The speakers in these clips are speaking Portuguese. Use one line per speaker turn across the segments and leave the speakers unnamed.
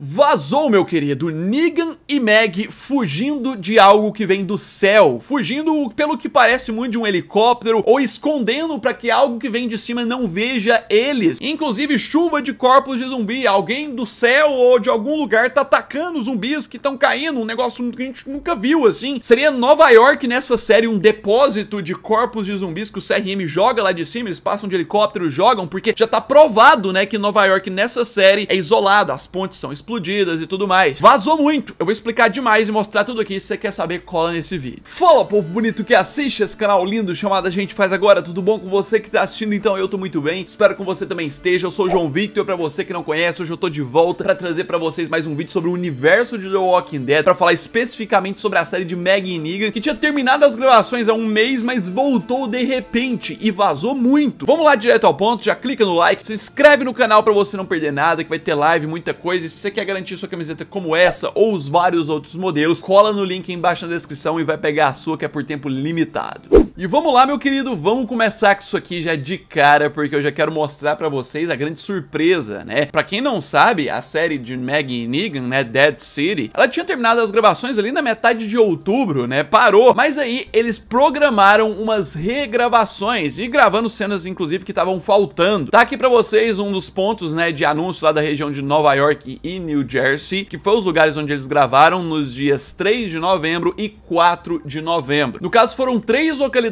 Vazou, meu querido, Negan e Meg fugindo de algo que vem do céu, fugindo pelo que parece muito de um helicóptero ou escondendo para que algo que vem de cima não veja eles. Inclusive chuva de corpos de zumbi, alguém do céu ou de algum lugar tá atacando zumbis que estão caindo, um negócio que a gente nunca viu assim. Seria Nova York nessa série um depósito de corpos de zumbis que o CRM joga lá de cima, eles passam de helicóptero, jogam, porque já tá provado, né, que Nova York nessa série é isolada, as pontes são explodidas e tudo mais. Vazou muito. Eu vou explicar demais e mostrar tudo aqui se você quer saber cola nesse vídeo. Fala, povo bonito que assiste esse canal lindo chamado A Gente Faz Agora. Tudo bom com você que tá assistindo? Então, eu tô muito bem. Espero que você também esteja. Eu sou o João Victor. Pra você que não conhece, hoje eu tô de volta pra trazer pra vocês mais um vídeo sobre o universo de The Walking Dead. Pra falar especificamente sobre a série de Maggie e Negan, que tinha terminado as gravações há um mês, mas voltou de repente e vazou muito. Vamos lá direto ao ponto. Já clica no like, se inscreve no canal pra você não perder nada, que vai ter live, muita coisa. E se você quer garantir sua camiseta como essa ou os vários outros modelos, cola no link embaixo na descrição e vai pegar a sua que é por tempo limitado. E vamos lá, meu querido, vamos começar com isso aqui já de cara, porque eu já quero mostrar pra vocês a grande surpresa, né? Pra quem não sabe, a série de Maggie Negan, né, Dead City, ela tinha terminado as gravações ali na metade de outubro, né, parou. Mas aí eles programaram umas regravações e gravando cenas, inclusive, que estavam faltando. Tá aqui pra vocês um dos pontos, né, de anúncio lá da região de Nova York e New Jersey, que foi os lugares onde eles gravaram nos dias 3 de novembro e 4 de novembro. No caso, foram três localidades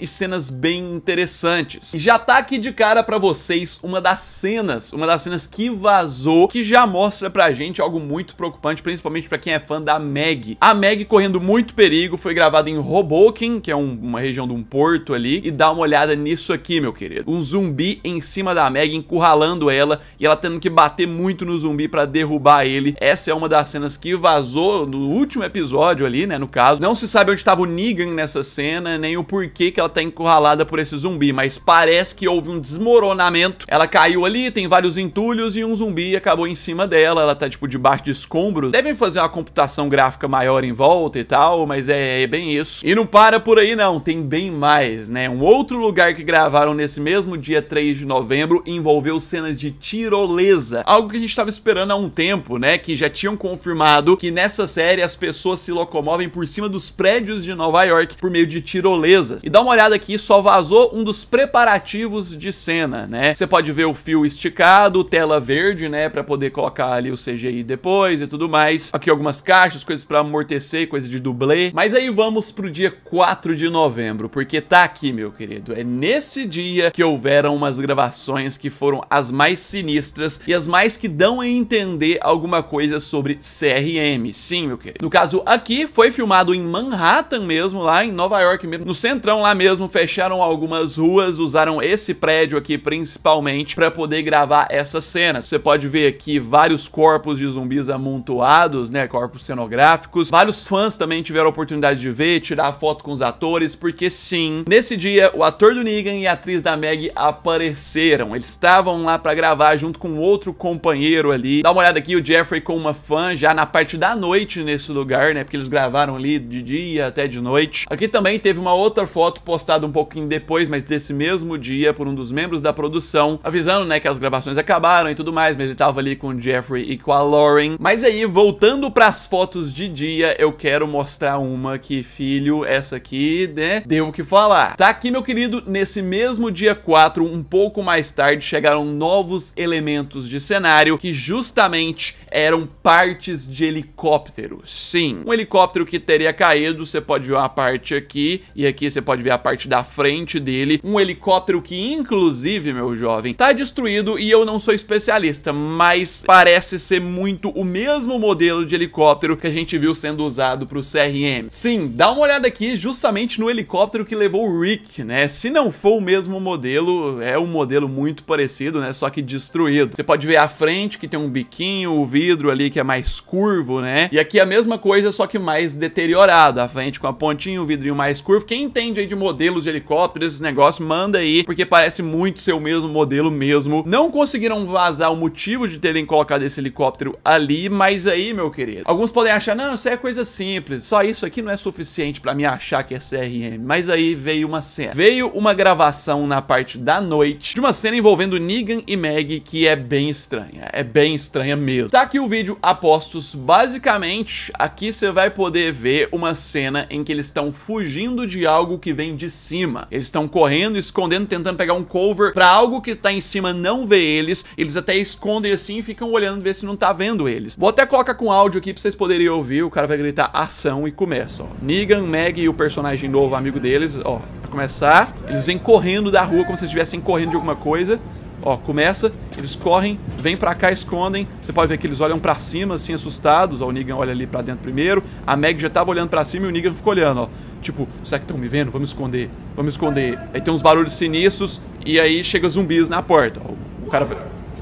e cenas bem interessantes. E já tá aqui de cara para vocês uma das cenas, uma das cenas que vazou, que já mostra pra gente algo muito preocupante, principalmente para quem é fã da Meg. A Meg correndo muito perigo foi gravada em Hoboken, que é um, uma região de um porto ali, e dá uma olhada nisso aqui, meu querido. Um zumbi em cima da Meg, encurralando ela e ela tendo que bater muito no zumbi para derrubar ele. Essa é uma das cenas que vazou no último episódio ali, né, no caso. Não se sabe onde estava o Negan nessa cena, nem o por que ela tá encurralada por esse zumbi, mas parece que houve um desmoronamento. Ela caiu ali, tem vários entulhos e um zumbi acabou em cima dela, ela tá tipo debaixo de escombros. Devem fazer uma computação gráfica maior em volta e tal, mas é, é bem isso. E não para por aí não, tem bem mais, né? Um outro lugar que gravaram nesse mesmo dia 3 de novembro envolveu cenas de tirolesa, algo que a gente tava esperando há um tempo, né? Que já tinham confirmado que nessa série as pessoas se locomovem por cima dos prédios de Nova York por meio de tirolesa e dá uma olhada aqui, só vazou um dos preparativos de cena, né? Você pode ver o fio esticado, tela verde, né, para poder colocar ali o CGI depois e tudo mais. Aqui algumas caixas, coisas para amortecer, coisa de dublê. Mas aí vamos pro dia 4 de novembro, porque tá aqui, meu querido. É nesse dia que houveram umas gravações que foram as mais sinistras e as mais que dão a entender alguma coisa sobre CRM. Sim, meu querido. No caso aqui, foi filmado em Manhattan mesmo, lá em Nova York mesmo, no centro centrão lá mesmo, fecharam algumas ruas, usaram esse prédio aqui principalmente para poder gravar essa cena. Você pode ver aqui vários corpos de zumbis amontoados, né, corpos cenográficos. Vários fãs também tiveram a oportunidade de ver, tirar foto com os atores, porque sim, nesse dia o ator do Negan e a atriz da Meg apareceram. Eles estavam lá para gravar junto com outro companheiro ali. Dá uma olhada aqui, o Jeffrey com uma fã já na parte da noite nesse lugar, né, porque eles gravaram ali de dia até de noite. Aqui também teve uma outra outra foto postada um pouquinho depois, mas desse mesmo dia, por um dos membros da produção, avisando, né, que as gravações acabaram e tudo mais, mas ele tava ali com o Jeffrey e com a Lauren. Mas aí, voltando para as fotos de dia, eu quero mostrar uma que, filho, essa aqui, né, deu o que falar. Tá aqui, meu querido, nesse mesmo dia 4, um pouco mais tarde, chegaram novos elementos de cenário que justamente eram partes de helicóptero. Sim, um helicóptero que teria caído, você pode ver uma parte aqui e aqui você pode ver a parte da frente dele, um helicóptero que, inclusive, meu jovem, tá destruído e eu não sou especialista, mas parece ser muito o mesmo modelo de helicóptero que a gente viu sendo usado pro CRM. Sim, dá uma olhada aqui justamente no helicóptero que levou o Rick, né? Se não for o mesmo modelo, é um modelo muito parecido, né? Só que destruído. Você pode ver a frente que tem um biquinho, o vidro ali que é mais curvo, né? E aqui é a mesma coisa, só que mais deteriorado. A frente com a pontinha, o vidrinho mais curvo. Quem tem entende aí de modelos de helicópteros, esses negócios, manda aí, porque parece muito ser o mesmo modelo mesmo. Não conseguiram vazar o motivo de terem colocado esse helicóptero ali, mas aí, meu querido, alguns podem achar, não, isso é coisa simples, só isso aqui não é suficiente pra me achar que é CRM. Mas aí veio uma cena. Veio uma gravação na parte da noite de uma cena envolvendo Negan e Meg que é bem estranha. É bem estranha mesmo. Tá aqui o vídeo apostos Basicamente, aqui você vai poder ver uma cena em que eles estão fugindo de algo algo que vem de cima. Eles estão correndo, escondendo, tentando pegar um cover para algo que tá em cima não ver eles. Eles até escondem assim e ficam olhando ver se não tá vendo eles. Vou até colocar com áudio aqui pra vocês poderem ouvir. O cara vai gritar ação e começa, ó. Negan, Meg e o personagem novo, amigo deles, ó, vai começar. Eles vêm correndo da rua como se estivessem correndo de alguma coisa. Ó, começa, eles correm, vêm pra cá, escondem. Você pode ver que eles olham pra cima, assim, assustados. Ó, o Negan olha ali pra dentro primeiro. A Meg já tava olhando pra cima e o Negan ficou olhando, ó. Tipo, será que estão me vendo? Vamos esconder, vamos esconder. Aí tem uns barulhos sinistros e aí chega zumbis na porta. Ó, o cara...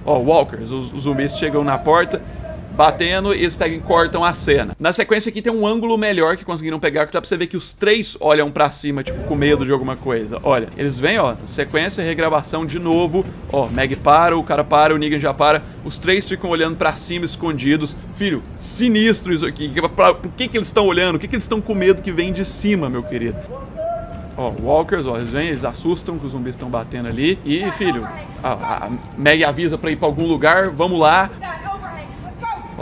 Ó, walkers, os, os zumbis chegam na porta batendo e eles pegam e cortam a cena. Na sequência aqui tem um ângulo melhor que conseguiram pegar, que dá pra você ver que os três olham pra cima, tipo, com medo de alguma coisa. Olha, eles vêm, ó, sequência, regravação de novo, ó, Meg para, o cara para, o Negan já para, os três ficam olhando pra cima, escondidos. Filho, sinistro isso aqui, pra, por que que eles estão olhando? O que que eles estão com medo que vem de cima, meu querido? Ó, walkers, ó, eles vêm, eles assustam que os zumbis estão batendo ali. E, filho, a, a Meg avisa pra ir pra algum lugar, vamos lá.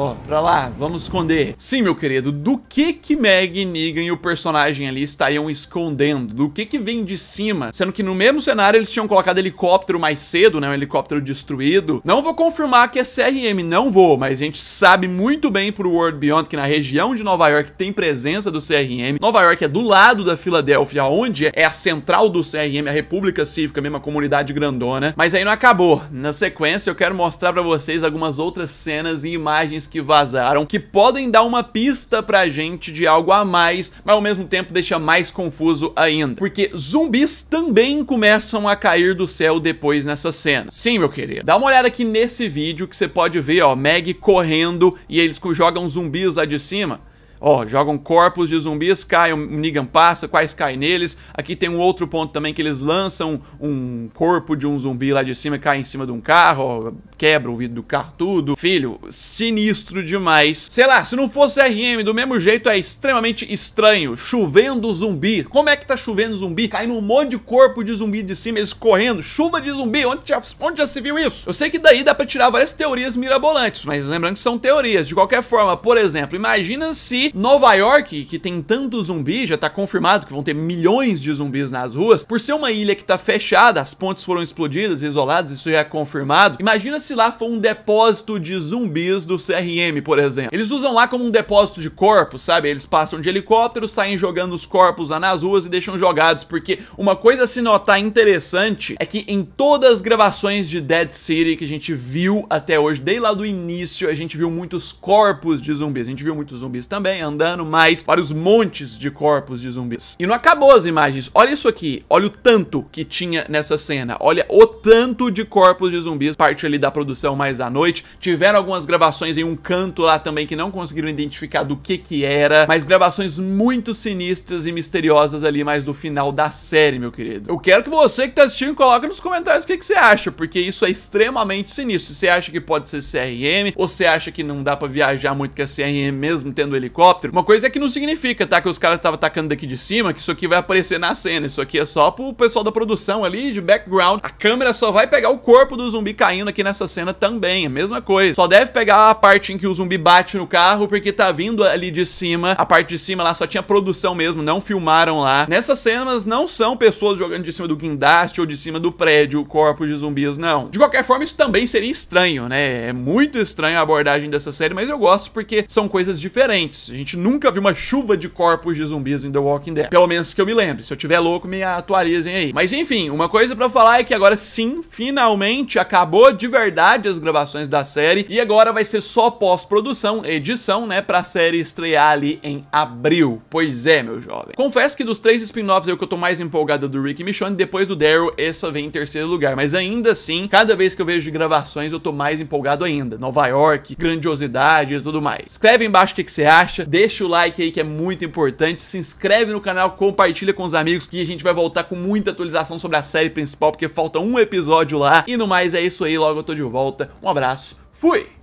Ó, pra lá, vamos esconder. Sim, meu querido, do que que Meg, Negan e o personagem ali estariam escondendo? Do que que vem de cima? Sendo que no mesmo cenário eles tinham colocado helicóptero mais cedo, né? Um helicóptero destruído. Não vou confirmar que é CRM, não vou, mas a gente sabe muito bem pro World Beyond que na região de Nova York tem presença do CRM. Nova York é do lado da Filadélfia, onde é a central do CRM, a República Cívica, mesmo a comunidade grandona. Mas aí não acabou. Na sequência eu quero mostrar pra vocês algumas outras cenas e imagens que vazaram que podem dar uma pista pra gente de algo a mais, mas ao mesmo tempo deixa mais confuso ainda. Porque zumbis também começam a cair do céu depois nessa cena. Sim, meu querido. Dá uma olhada aqui nesse vídeo que você pode ver, ó, Meg correndo e eles jogam zumbis lá de cima. Ó, jogam corpos de zumbis, cai, o Negan passa, quase cai neles. Aqui tem um outro ponto também que eles lançam um corpo de um zumbi lá de cima, cai em cima de um carro, ó, quebra o vidro do carro, tudo. Filho, sinistro demais. Sei lá, se não fosse RM, do mesmo jeito é extremamente estranho. Chovendo zumbi. Como é que tá chovendo zumbi? Caindo um monte de corpo de zumbi de cima, eles correndo. Chuva de zumbi, onde já, onde já se viu isso? Eu sei que daí dá pra tirar várias teorias mirabolantes, mas lembrando que são teorias. De qualquer forma, por exemplo, imagina se Nova York, que tem tanto zumbi, já tá confirmado que vão ter milhões de zumbis nas ruas, por ser uma ilha que tá fechada, as pontes foram explodidas, isoladas, isso já é confirmado. Imagina se lá for um depósito de zumbis do CRM, por exemplo. Eles usam lá como um depósito de corpos, sabe? Eles passam de helicóptero, saem jogando os corpos lá nas ruas e deixam jogados, porque uma coisa a se notar interessante é que em todas as gravações de Dead City que a gente viu até hoje, desde lá do início, a gente viu muitos corpos de zumbis. A gente viu muitos zumbis também, andando mais para os montes de corpos de zumbis. E não acabou as imagens. Olha isso aqui. Olha o tanto que tinha nessa cena. Olha o tanto de corpos de zumbis. Parte ali da produção mais à noite. Tiveram algumas gravações em um canto lá também que não conseguiram identificar do que que era. Mas gravações muito sinistras e misteriosas ali mais do final da série, meu querido. Eu quero que você que está assistindo coloque nos comentários o que, que você acha. Porque isso é extremamente sinistro. Se você acha que pode ser CRM ou você acha que não dá para viajar muito com a CRM mesmo tendo helicóptero helicóptero. Uma coisa é que não significa, tá? Que os caras estavam atacando daqui de cima, que isso aqui vai aparecer na cena. Isso aqui é só pro pessoal da produção ali, de background. A câmera só vai pegar o corpo do zumbi caindo aqui nessa cena também. É a mesma coisa. Só deve pegar a parte em que o zumbi bate no carro, porque tá vindo ali de cima. A parte de cima lá só tinha produção mesmo, não filmaram lá. Nessas cenas não são pessoas jogando de cima do guindaste ou de cima do prédio, corpos de zumbis, não. De qualquer forma, isso também seria estranho, né? É muito estranho a abordagem dessa série, mas eu gosto porque são coisas diferentes gente nunca viu uma chuva de corpos de zumbis em The Walking Dead. É. Pelo menos que eu me lembre. Se eu tiver louco, me atualizem aí. Mas enfim, uma coisa para falar é que agora sim, finalmente acabou de verdade as gravações da série e agora vai ser só pós-produção, edição, né, pra série estrear ali em abril. Pois é, meu jovem. Confesso que dos três spin-offs é o que eu tô mais empolgado é do Rick e Michonne, depois do Daryl, essa vem em terceiro lugar, mas ainda assim, cada vez que eu vejo gravações, eu tô mais empolgado ainda. Nova York, grandiosidade e tudo mais. Escreve embaixo o que, que você acha, Deixa o like aí que é muito importante, se inscreve no canal, compartilha com os amigos que a gente vai voltar com muita atualização sobre a série principal, porque falta um episódio lá. E no mais é isso aí, logo eu tô de volta. Um abraço, fui!